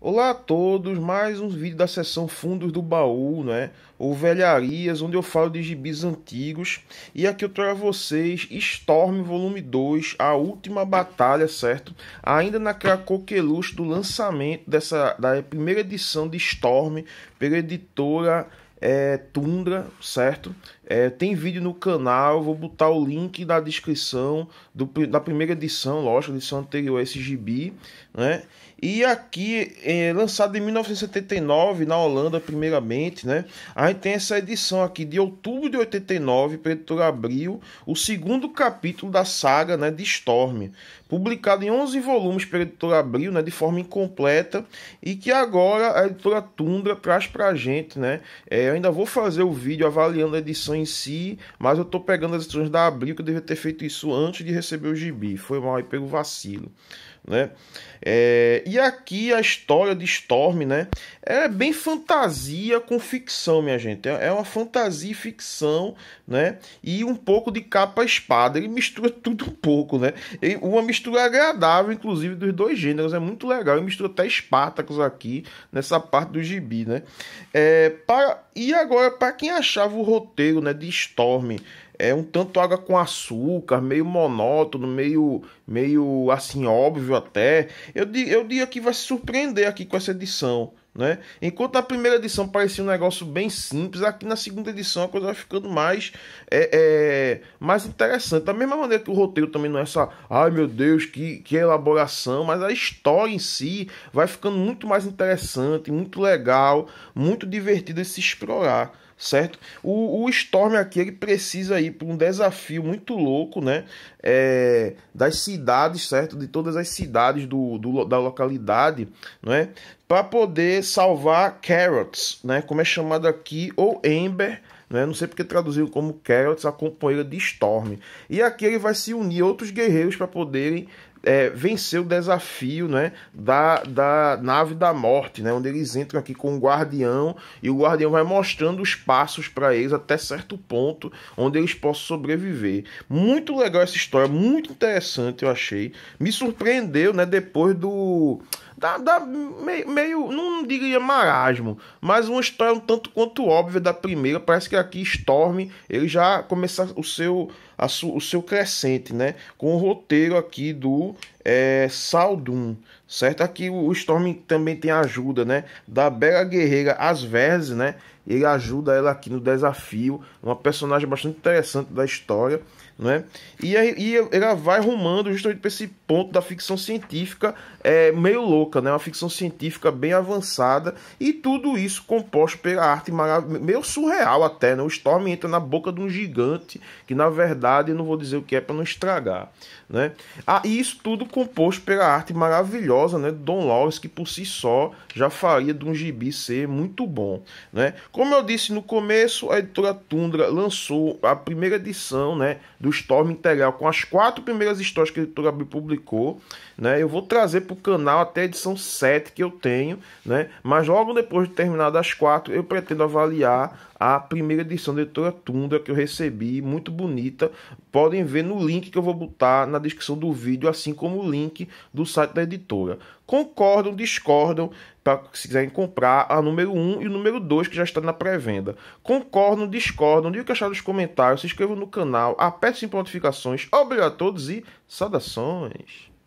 Olá a todos, mais um vídeo da seção Fundos do Baú, né? Ou Velharias, onde eu falo de gibis antigos. E aqui eu trago a vocês Storm Volume 2, A Última Batalha, certo? Ainda naquela coqueluche do lançamento dessa da primeira edição de Storm, pela editora é, Tundra, certo? É, tem vídeo no canal, vou botar o link na descrição do, da primeira edição, lógico, edição anterior a esse gibi, né? E aqui, é, lançado em 1979 na Holanda, primeiramente, né? A gente tem essa edição aqui de outubro de 89, para editora Abril, o segundo capítulo da saga né, de Storm, publicado em 11 volumes pela editora Abril, né, de forma incompleta, e que agora a editora Tundra traz para a gente, né? É, eu ainda vou fazer o vídeo avaliando a edição em si, mas eu tô pegando as instruções da Abril, que eu devia ter feito isso antes de receber o gibi. Foi mal aí pelo vacilo né? É, e aqui a história de Storm, né? É bem fantasia com ficção, minha gente. É, é uma fantasia e ficção, né? E um pouco de capa-espada. Ele mistura tudo um pouco, né? E uma mistura agradável, inclusive, dos dois gêneros. É muito legal. Ele mistura até Espartacus aqui, nessa parte do gibi, né? É, para... E agora, para quem achava o roteiro né, de Storm é um tanto água com açúcar, meio monótono, meio, meio assim óbvio até. Eu, eu que vai se surpreender aqui com essa edição. Né? Enquanto na primeira edição parecia um negócio bem simples, aqui na segunda edição a coisa vai ficando mais, é, é, mais interessante. Da mesma maneira que o roteiro também não é essa, ai meu Deus, que, que elaboração, mas a história em si vai ficando muito mais interessante, muito legal, muito divertido de se explorar certo? O, o Storm aqui ele precisa ir para um desafio muito louco, né? É, das cidades, certo? De todas as cidades do, do da localidade, né? Para poder salvar Carrots, né? Como é chamado aqui, ou Ember. Né? Não sei porque traduziram como Carrots, a companheira de Storm. E aqui ele vai se unir a outros guerreiros para poderem é, vencer o desafio né, da, da nave da morte, né, onde eles entram aqui com o guardião e o guardião vai mostrando os passos para eles até certo ponto onde eles possam sobreviver. Muito legal essa história, muito interessante eu achei. Me surpreendeu né, depois do. Da, da meio, meio, não diria marasmo, mas uma história um tanto quanto óbvia da primeira. Parece que aqui Storm ele já começa o seu o seu crescente, né? Com o roteiro aqui do é, Saldum, certo? Aqui o Storm também tem ajuda, né? Da Bela Guerreira, às vezes, né? Ele ajuda ela aqui no desafio, uma personagem bastante interessante da história, né? E, aí, e ela vai rumando justamente para esse ponto da ficção científica é, meio louca, né? Uma ficção científica bem avançada e tudo isso composto pela arte meio surreal até, né? O Storm entra na boca de um gigante que, na verdade, qualidade, não vou dizer o que é para não estragar, né? Ah, e isso tudo composto pela arte maravilhosa, né, do Don Lawrence, que por si só já faria de um gibi ser muito bom, né? Como eu disse no começo, a editora Tundra lançou a primeira edição, né, do Storm Integral com as quatro primeiras histórias que a editora publicou, né? Eu vou trazer para o canal até a edição 7 que eu tenho, né? Mas logo depois de terminar das quatro, eu pretendo avaliar a primeira edição da editora Tundra que eu recebi, muito bonita. Podem ver no link que eu vou botar na descrição do vídeo, assim como o link do site da editora. Concordam, discordam, para se quiserem comprar a número 1 e o número 2 que já está na pré-venda. Concordam, discordam, digam o que acharam nos comentários, se inscrevam no canal, apertem as notificações. Obrigado a todos e saudações!